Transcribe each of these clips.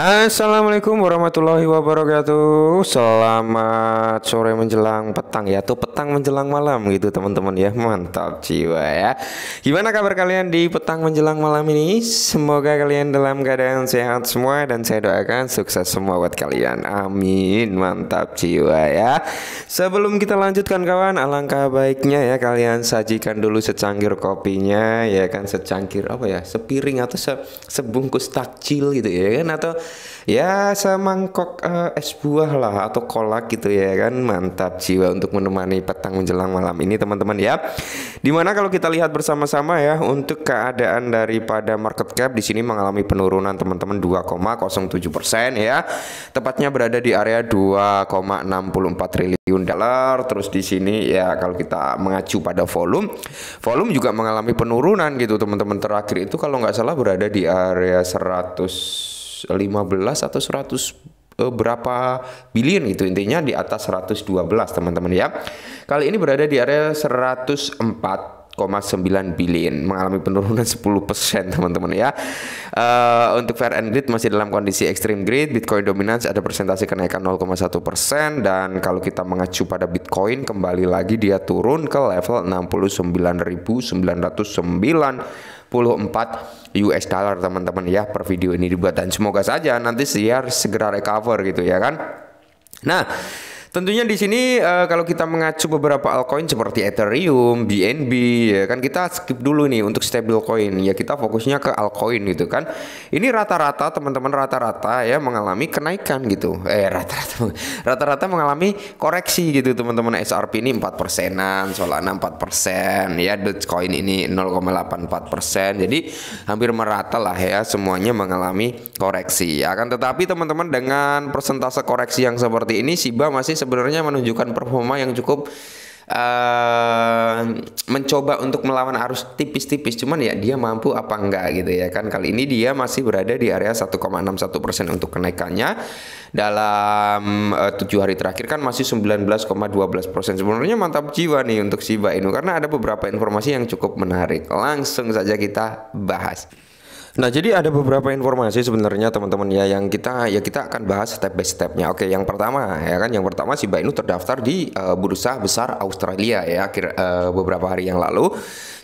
Assalamualaikum warahmatullahi wabarakatuh. Selamat sore menjelang petang ya, tuh petang menjelang malam gitu teman-teman ya. Mantap jiwa ya. Gimana kabar kalian di petang menjelang malam ini? Semoga kalian dalam keadaan sehat semua dan saya doakan sukses semua buat kalian. Amin. Mantap jiwa ya. Sebelum kita lanjutkan kawan, alangkah baiknya ya kalian sajikan dulu secangkir kopinya ya kan secangkir apa ya? Sepiring atau se sebungkus takjil gitu ya kan atau ya semangkok uh, es buah lah atau kolak gitu ya kan mantap jiwa untuk menemani petang menjelang malam ini teman-teman ya dimana kalau kita lihat bersama-sama ya untuk keadaan daripada market cap di sini mengalami penurunan teman-teman 2,07 persen ya tepatnya berada di area 2,64 triliun dolar terus di sini ya kalau kita mengacu pada volume volume juga mengalami penurunan gitu teman-teman terakhir itu kalau nggak salah berada di area 100 115 atau 100 eh, berapa billion itu intinya di atas 112 teman-teman ya. Kali ini berada di area 104 sembilan billion mengalami penurunan 10% teman-teman ya uh, untuk fair and grid masih dalam kondisi extreme grid Bitcoin dominance ada presentasi kenaikan 0,1% dan kalau kita mengacu pada Bitcoin kembali lagi dia turun ke level 69.909 US dollar teman-teman ya per video ini dibuat dan semoga saja nanti siar segera recover gitu ya kan. Nah, Tentunya di sini uh, kalau kita mengacu beberapa altcoin seperti Ethereum, BNB ya kan kita skip dulu nih untuk stablecoin. Ya kita fokusnya ke altcoin gitu kan. Ini rata-rata teman-teman rata-rata ya mengalami kenaikan gitu. Eh rata-rata rata-rata mengalami koreksi gitu teman-teman SRP ini 4 persenan, Solana 4 persen, ya Dogecoin ini 0,84 persen. Jadi hampir merata lah ya semuanya mengalami koreksi. Akan ya kan, tetapi teman-teman dengan persentase koreksi yang seperti ini Siba masih sebenarnya menunjukkan performa yang cukup Uh, mencoba untuk melawan arus tipis-tipis cuman ya dia mampu apa enggak gitu ya kan kali ini dia masih berada di area 1,61 persen untuk kenaikannya dalam eh, tujuh hari terakhir kan masih 19,12 persen sebenarnya mantap jiwa nih untuk Shiba Inu karena ada beberapa informasi yang cukup menarik langsung saja kita bahas. Nah, jadi ada beberapa informasi sebenarnya teman-teman ya yang kita ya kita akan bahas step by stepnya. Oke, yang pertama ya kan, yang pertama si Bainu terdaftar di uh, bursa besar Australia ya akhir uh, beberapa hari yang lalu.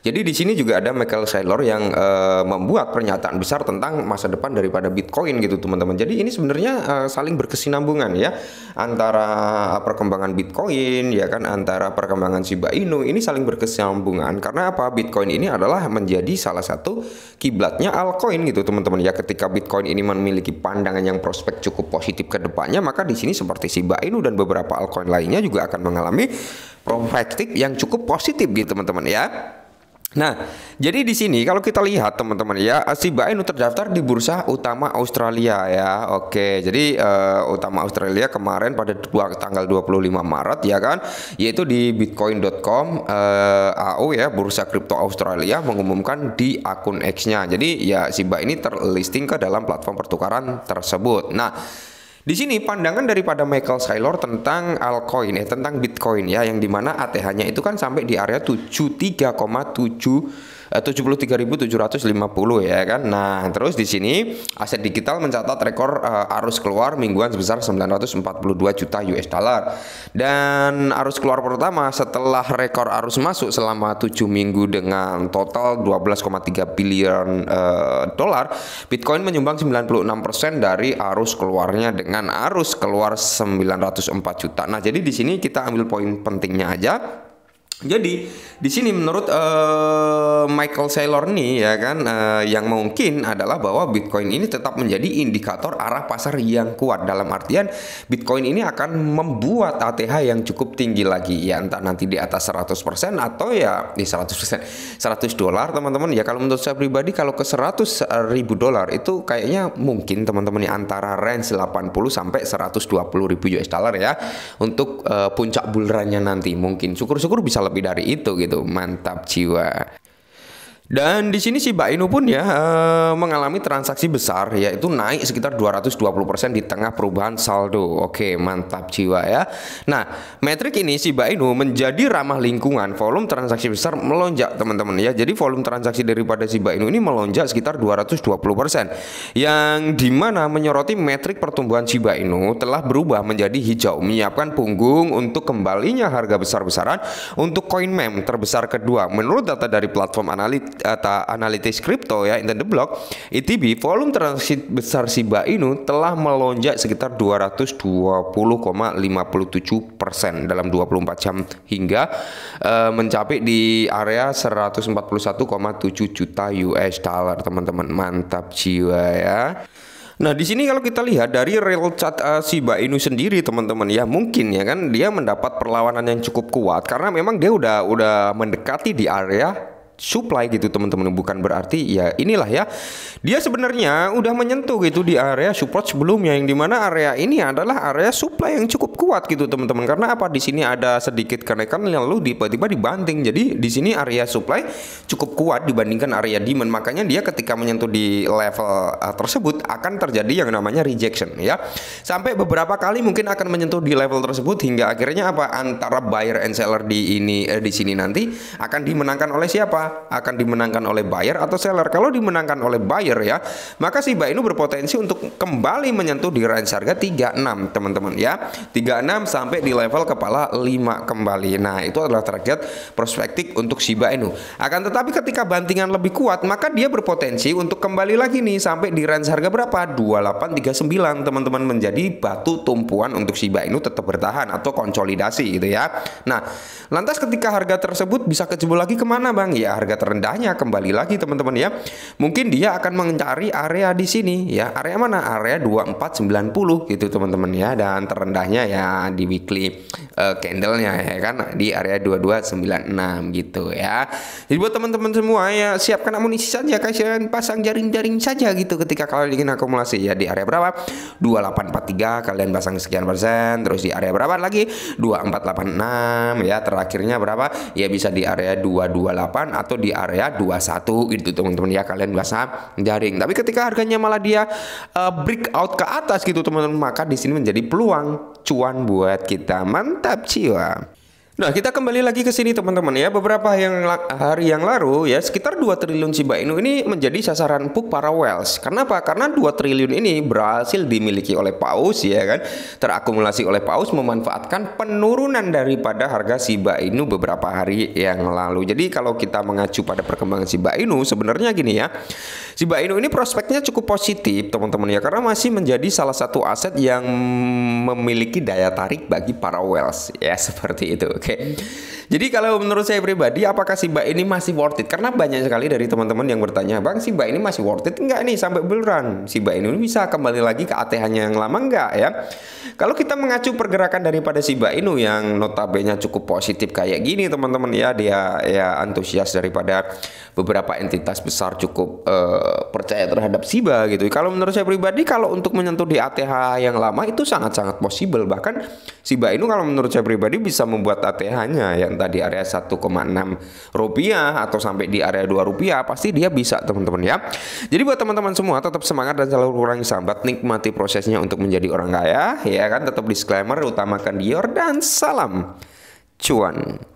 Jadi di sini juga ada Michael Saylor yang uh, membuat pernyataan besar tentang masa depan daripada Bitcoin gitu teman-teman. Jadi ini sebenarnya uh, saling berkesinambungan ya antara perkembangan Bitcoin ya kan antara perkembangan Shiba Inu ini saling berkesinambungan karena apa Bitcoin ini adalah menjadi salah satu kiblatnya alkohol Bitcoin gitu teman-teman ya ketika Bitcoin ini memiliki pandangan yang prospek cukup positif ke depannya maka di sini seperti Shiba Inu dan beberapa altcoin lainnya juga akan mengalami prospektif yang cukup positif gitu teman-teman ya. Nah, jadi di sini kalau kita lihat teman-teman ya, si Inu terdaftar di Bursa Utama Australia ya. Oke, jadi uh, Utama Australia kemarin pada dua, tanggal 25 Maret ya kan, yaitu di bitcoin.com uh, eh, AU ya, Bursa Kripto Australia mengumumkan di akun X-nya. Jadi ya si ini terlisting ke dalam platform pertukaran tersebut. Nah, di sini pandangan daripada Michael Saylor tentang altcoin eh tentang Bitcoin ya yang dimana ATH-nya itu kan sampai di area 73,7 73.750 eh, ya kan. Nah, terus di sini aset digital mencatat rekor uh, arus keluar mingguan sebesar 942 juta US dollar. Dan arus keluar pertama setelah rekor arus masuk selama 7 minggu dengan total 12,3 billion uh, dolar, Bitcoin menyumbang 96% dari arus keluarnya dengan arus keluar 904 juta. Nah, jadi di sini kita ambil poin pentingnya aja jadi di sini menurut uh, Michael Saylor nih ya kan uh, yang mungkin adalah bahwa Bitcoin ini tetap menjadi indikator arah pasar yang kuat dalam artian Bitcoin ini akan membuat ATH yang cukup tinggi lagi ya entah nanti di atas 100% atau ya di 100% 100 dolar teman-teman ya kalau menurut saya pribadi kalau ke 100 ribu dolar itu kayaknya mungkin teman-teman ya antara range 80 sampai 120 ribu US dollar ya untuk uh, puncak bulannya nanti mungkin syukur-syukur bisa lebih dari itu gitu mantap jiwa dan di sini si Bainu pun ya eh, mengalami transaksi besar yaitu naik sekitar 220% di tengah perubahan saldo. Oke, mantap jiwa ya. Nah, metrik ini si Bainu menjadi ramah lingkungan. Volume transaksi besar melonjak, teman-teman ya. Jadi volume transaksi daripada si Bainu ini melonjak sekitar 220% yang dimana menyoroti metrik pertumbuhan Shiba Inu telah berubah menjadi hijau, menyiapkan punggung untuk kembalinya harga besar-besaran untuk koin mem terbesar kedua menurut data dari platform analit data analitis kripto ya Intent the Block, ETB volume transaksi besar Shiba Inu telah melonjak sekitar 220,57 persen dalam 24 jam hingga uh, mencapai di area 141,7 juta US dollar teman-teman mantap jiwa ya. Nah, di sini kalau kita lihat dari real chat uh, eh, Shiba Inu sendiri, teman-teman ya, mungkin ya kan dia mendapat perlawanan yang cukup kuat karena memang dia udah udah mendekati di area supply gitu teman-teman bukan berarti ya inilah ya dia sebenarnya udah menyentuh gitu di area support sebelumnya yang dimana area ini adalah area supply yang cukup kuat gitu teman-teman karena apa di sini ada sedikit kenaikan lalu tiba-tiba dibanting jadi di sini area supply cukup kuat dibandingkan area demand makanya dia ketika menyentuh di level eh, tersebut akan terjadi yang namanya rejection ya sampai beberapa kali mungkin akan menyentuh di level tersebut hingga akhirnya apa antara buyer and seller di ini eh, di sini nanti akan dimenangkan oleh siapa akan dimenangkan oleh buyer atau seller? Kalau dimenangkan oleh buyer ya, maka si buy ini berpotensi untuk kembali menyentuh di range harga 36 teman-teman ya. 36 sampai di level kepala 5 kembali. Nah, itu adalah target prospektif untuk Shiba ini Akan tetapi ketika bantingan lebih kuat, maka dia berpotensi untuk kembali lagi nih sampai di range harga berapa? 2839 teman-teman menjadi batu tumpuan untuk Shiba Inu tetap bertahan atau konsolidasi gitu ya. Nah, lantas ketika harga tersebut bisa kejebol lagi kemana bang? Ya harga terendahnya kembali lagi teman-teman ya. Mungkin dia akan mencari area di sini ya. Area mana? Area 2490 gitu teman-teman ya dan terendahnya ya di weekly uh, candlenya ya kan di area 2296 gitu ya. Jadi buat teman-teman semua ya siapkan amunisi saja kalian ya. pasang jaring-jaring saja gitu ketika kalian ingin akumulasi ya di area berapa? 2843 kalian pasang sekian persen terus di area berapa lagi? 2486 ya terakhirnya berapa? Ya bisa di area 228 atau di area 21 gitu teman-teman ya kalian biasa jaring. Tapi ketika harganya malah dia uh, eh, breakout ke atas gitu teman-teman maka di sini menjadi peluang cuan buat kita. Mantap jiwa. Nah, kita kembali lagi ke sini teman-teman ya. Beberapa yang hari yang lalu ya, sekitar 2 triliun Shiba Inu ini menjadi sasaran empuk para whales. Kenapa? Karena 2 triliun ini berhasil dimiliki oleh paus ya kan. Terakumulasi oleh paus memanfaatkan penurunan daripada harga Shiba Inu beberapa hari yang lalu. Jadi kalau kita mengacu pada perkembangan Shiba Inu sebenarnya gini ya. Si Baino ini prospeknya cukup positif, teman-teman ya, karena masih menjadi salah satu aset yang memiliki daya tarik bagi para Wells ya, seperti itu. Oke. Okay. Jadi kalau menurut saya pribadi apakah si Mbak ini masih worth it? Karena banyak sekali dari teman-teman yang bertanya, "Bang, si Mbak ini masih worth it enggak nih sampai beneran? Mbak ini bisa kembali lagi ke ATH-nya yang lama enggak ya?" Kalau kita mengacu pergerakan daripada si Mbak ini yang notabene cukup positif kayak gini, teman-teman ya, dia ya antusias daripada beberapa entitas besar cukup eh, percaya terhadap Siba gitu. Kalau menurut saya pribadi kalau untuk menyentuh di ATH yang lama itu sangat-sangat possible bahkan Siba ini kalau menurut saya pribadi bisa membuat ATH-nya yang entah di area 1,6 rupiah atau sampai di area 2 rupiah pasti dia bisa teman-teman ya jadi buat teman-teman semua tetap semangat dan selalu kurangi sambat nikmati prosesnya untuk menjadi orang kaya ya kan tetap disclaimer utamakan Dior dan salam cuan